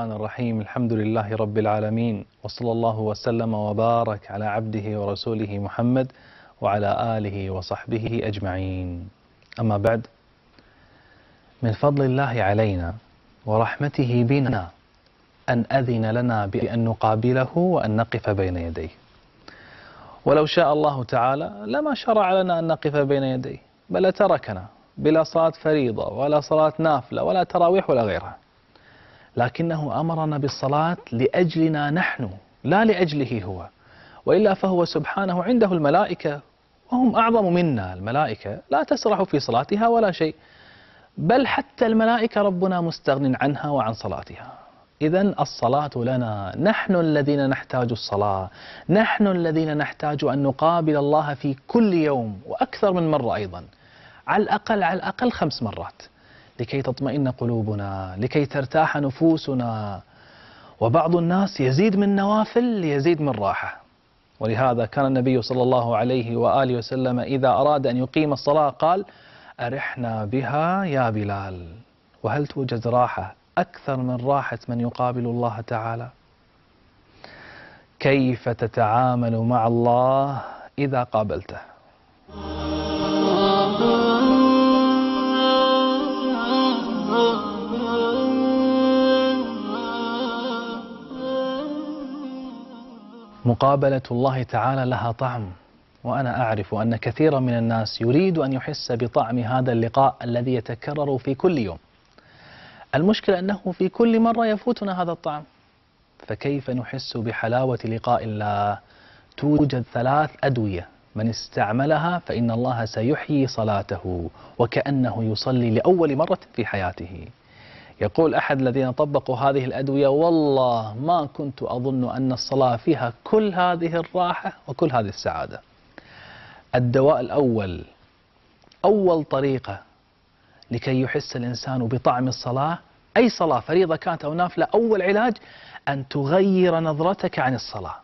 الرحمن الرحيم الحمد لله رب العالمين وصلى الله وسلم وبارك على عبده ورسوله محمد وعلى آله وصحبه أجمعين أما بعد من فضل الله علينا ورحمته بنا أن أذن لنا بأن نقابله وأن نقف بين يديه ولو شاء الله تعالى لما شرع لنا أن نقف بين يديه بل تركنا بلا صلاة فريضة ولا صلاة نافلة ولا تراويح ولا غيرها لكنه أمرنا بالصلاة لأجلنا نحن لا لأجله هو وإلا فهو سبحانه عنده الملائكة وهم أعظم منا الملائكة لا تسرح في صلاتها ولا شيء بل حتى الملائكة ربنا مستغن عنها وعن صلاتها إذا الصلاة لنا نحن الذين نحتاج الصلاة نحن الذين نحتاج أن نقابل الله في كل يوم وأكثر من مرة أيضا على الأقل على الأقل خمس مرات لكي تطمئن قلوبنا لكي ترتاح نفوسنا وبعض الناس يزيد من نوافل يزيد من راحة ولهذا كان النبي صلى الله عليه وآله وسلم إذا أراد أن يقيم الصلاة قال أرحنا بها يا بلال وهل توجد راحة أكثر من راحة من يقابل الله تعالى كيف تتعامل مع الله إذا قابلته مقابلة الله تعالى لها طعم وأنا أعرف أن كثيرا من الناس يريد أن يحس بطعم هذا اللقاء الذي يتكرر في كل يوم المشكلة أنه في كل مرة يفوتنا هذا الطعم فكيف نحس بحلاوة لقاء الله توجد ثلاث أدوية من استعملها فإن الله سيحيي صلاته وكأنه يصلي لأول مرة في حياته يقول أحد الذين طبقوا هذه الأدوية والله ما كنت أظن أن الصلاة فيها كل هذه الراحة وكل هذه السعادة الدواء الأول أول طريقة لكي يحس الإنسان بطعم الصلاة أي صلاة فريضة كانت أو نافلة أول علاج أن تغير نظرتك عن الصلاة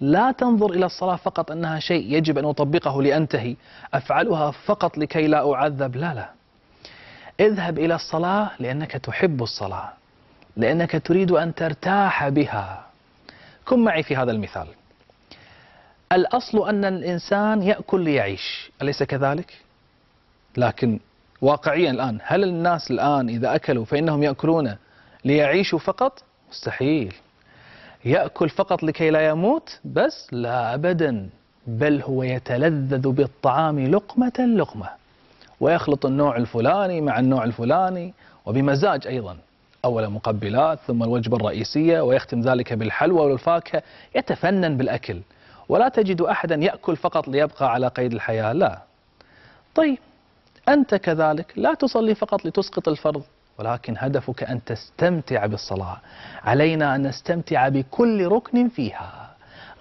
لا تنظر إلى الصلاة فقط أنها شيء يجب أن أطبقه لأنتهي أفعلها فقط لكي لا أعذب لا لا اذهب إلى الصلاة لأنك تحب الصلاة لأنك تريد أن ترتاح بها كن معي في هذا المثال الأصل أن الإنسان يأكل ليعيش أليس كذلك؟ لكن واقعيا الآن هل الناس الآن إذا أكلوا فإنهم يأكلون ليعيشوا فقط؟ مستحيل يأكل فقط لكي لا يموت بس لا أبدا بل هو يتلذذ بالطعام لقمة لقمة ويخلط النوع الفلاني مع النوع الفلاني وبمزاج أيضا أولا مقبلات ثم الوجبة الرئيسية ويختم ذلك بالحلوى والفاكهة يتفنن بالأكل ولا تجد أحدا يأكل فقط ليبقى على قيد الحياة لا طيب أنت كذلك لا تصلي فقط لتسقط الفرض ولكن هدفك أن تستمتع بالصلاة علينا أن نستمتع بكل ركن فيها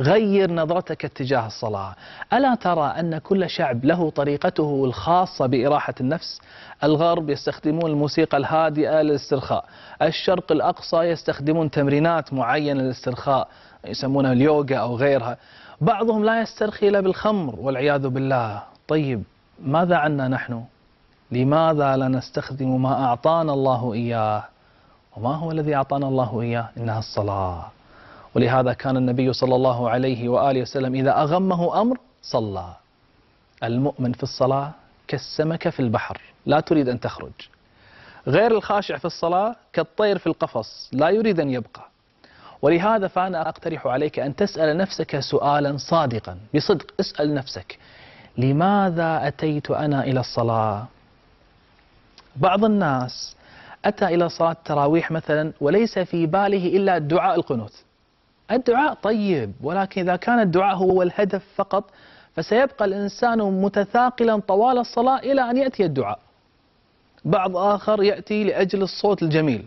غير نظرتك اتجاه الصلاة ألا ترى أن كل شعب له طريقته الخاصة بإراحة النفس الغرب يستخدمون الموسيقى الهادئة للاسترخاء الشرق الأقصى يستخدمون تمرينات معينة للاسترخاء يسمونها اليوغا أو غيرها بعضهم لا يسترخي إلا بالخمر والعياذ بالله طيب ماذا عنا نحن لماذا لا نستخدم ما أعطانا الله إياه وما هو الذي أعطانا الله إياه إنها الصلاة ولهذا كان النبي صلى الله عليه وآله وسلم إذا أغمه أمر صلى المؤمن في الصلاة كالسمكة في البحر لا تريد أن تخرج غير الخاشع في الصلاة كالطير في القفص لا يريد أن يبقى ولهذا فأنا أقترح عليك أن تسأل نفسك سؤالا صادقا بصدق اسأل نفسك لماذا أتيت أنا إلى الصلاة بعض الناس أتى إلى صلاة التراويح مثلا وليس في باله إلا دعاء القنوت الدعاء طيب ولكن إذا كان الدعاء هو الهدف فقط فسيبقى الإنسان متثاقلا طوال الصلاة إلى أن يأتي الدعاء بعض آخر يأتي لأجل الصوت الجميل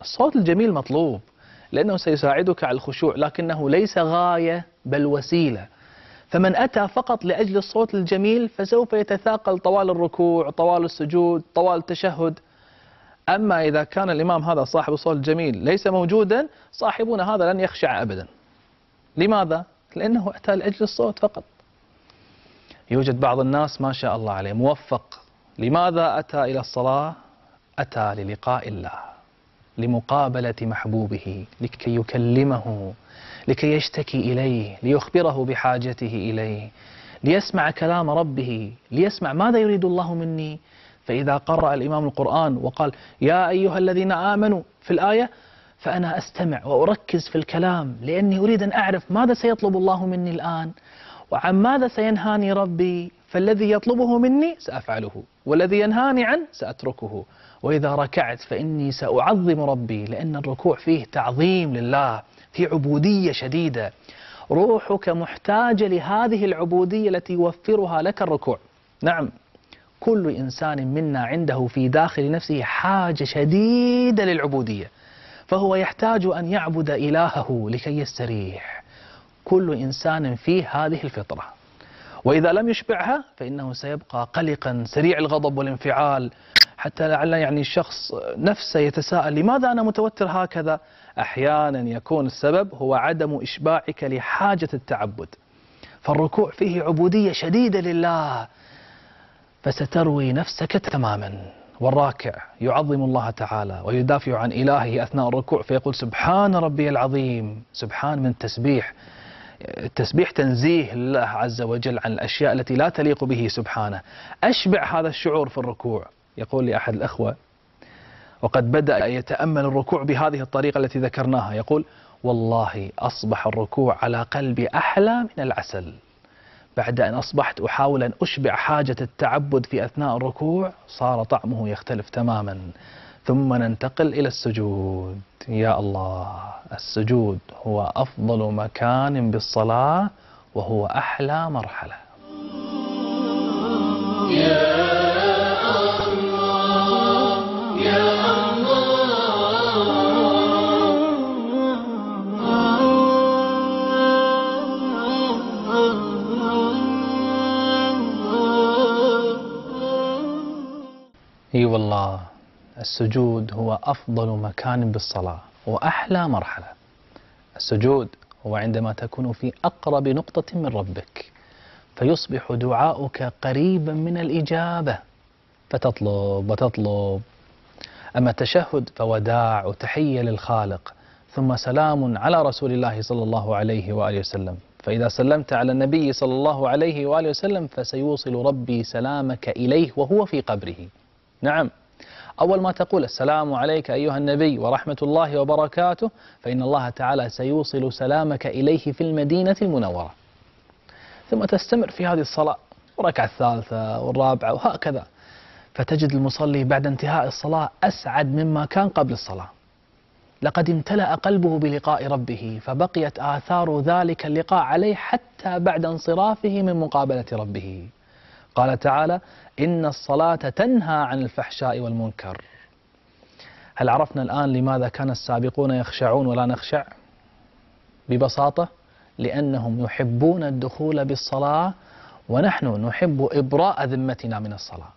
الصوت الجميل مطلوب لأنه سيساعدك على الخشوع لكنه ليس غاية بل وسيلة فمن أتى فقط لأجل الصوت الجميل فسوف يتثاقل طوال الركوع طوال السجود طوال التشهد أما إذا كان الإمام هذا صاحب صوت جميل ليس موجودا صاحبنا هذا لن يخشع أبدا لماذا؟ لأنه أتى لأجل الصوت فقط يوجد بعض الناس ما شاء الله عليه موفق لماذا أتى إلى الصلاة؟ أتى للقاء الله لمقابلة محبوبه لكي يكلمه لكي يشتكي إليه ليخبره بحاجته إليه ليسمع كلام ربه ليسمع ماذا يريد الله مني فإذا قرأ الإمام القرآن وقال يا أيها الذين آمنوا في الآية فأنا أستمع وأركز في الكلام لأني أريد أن أعرف ماذا سيطلب الله مني الآن وعن ماذا سينهاني ربي فالذي يطلبه مني سأفعله والذي ينهاني عنه سأتركه وإذا ركعت فإني سأعظم ربي لأن الركوع فيه تعظيم لله في عبودية شديدة روحك محتاجة لهذه العبودية التي يوفرها لك الركوع نعم كل إنسان منا عنده في داخل نفسه حاجة شديدة للعبودية فهو يحتاج أن يعبد إلهه لكي يستريح كل إنسان فيه هذه الفطرة وإذا لم يشبعها فإنه سيبقى قلقا سريع الغضب والانفعال حتى لعل يعني الشخص نفسه يتساءل لماذا أنا متوتر هكذا أحيانا يكون السبب هو عدم إشباعك لحاجة التعبد فالركوع فيه عبودية شديدة لله فستروي نفسك تماما والراكع يعظم الله تعالى ويدافع عن إلهه أثناء الركوع فيقول سبحان ربي العظيم سبحان من تسبيح التسبيح تنزيه الله عز وجل عن الأشياء التي لا تليق به سبحانه أشبع هذا الشعور في الركوع يقول لي أحد الأخوة وقد بدأ يتأمل الركوع بهذه الطريقة التي ذكرناها يقول والله أصبح الركوع على قلبي أحلى من العسل بعد أن أصبحت أحاول أن أشبع حاجة التعبد في أثناء الركوع صار طعمه يختلف تماما ثم ننتقل إلى السجود يا الله السجود هو أفضل مكان بالصلاة وهو أحلى مرحلة yeah. والله السجود هو أفضل مكان بالصلاة وأحلى مرحلة السجود هو عندما تكون في أقرب نقطة من ربك فيصبح دعاؤك قريبا من الإجابة فتطلب وتطلب أما التشهد فوداع وتحية للخالق ثم سلام على رسول الله صلى الله عليه وآله وسلم فإذا سلمت على النبي صلى الله عليه وآله وسلم فسيوصل ربي سلامك إليه وهو في قبره نعم أول ما تقول السلام عليك أيها النبي ورحمة الله وبركاته فإن الله تعالى سيوصل سلامك إليه في المدينة المنورة ثم تستمر في هذه الصلاة الركعة الثالثة والرابعة وهكذا فتجد المصلي بعد انتهاء الصلاة أسعد مما كان قبل الصلاة لقد امتلأ قلبه بلقاء ربه فبقيت آثار ذلك اللقاء عليه حتى بعد انصرافه من مقابلة ربه قال تعالى إن الصلاة تنهى عن الفحشاء والمنكر هل عرفنا الآن لماذا كان السابقون يخشعون ولا نخشع ببساطة لأنهم يحبون الدخول بالصلاة ونحن نحب إبراء ذمتنا من الصلاة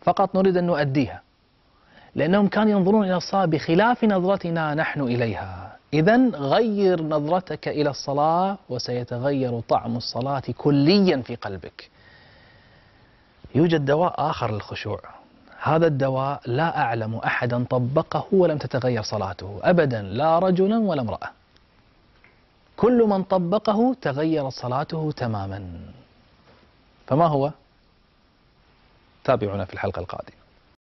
فقط نريد أن نؤديها لأنهم كانوا ينظرون إلى الصلاة بخلاف نظرتنا نحن إليها إذا غير نظرتك إلى الصلاة وسيتغير طعم الصلاة كليا في قلبك يوجد دواء آخر للخشوع هذا الدواء لا أعلم أحدا طبقه ولم تتغير صلاته أبدا لا رجلا ولا امرأة كل من طبقه تغيرت صلاته تماما فما هو؟ تابعونا في الحلقة القادمة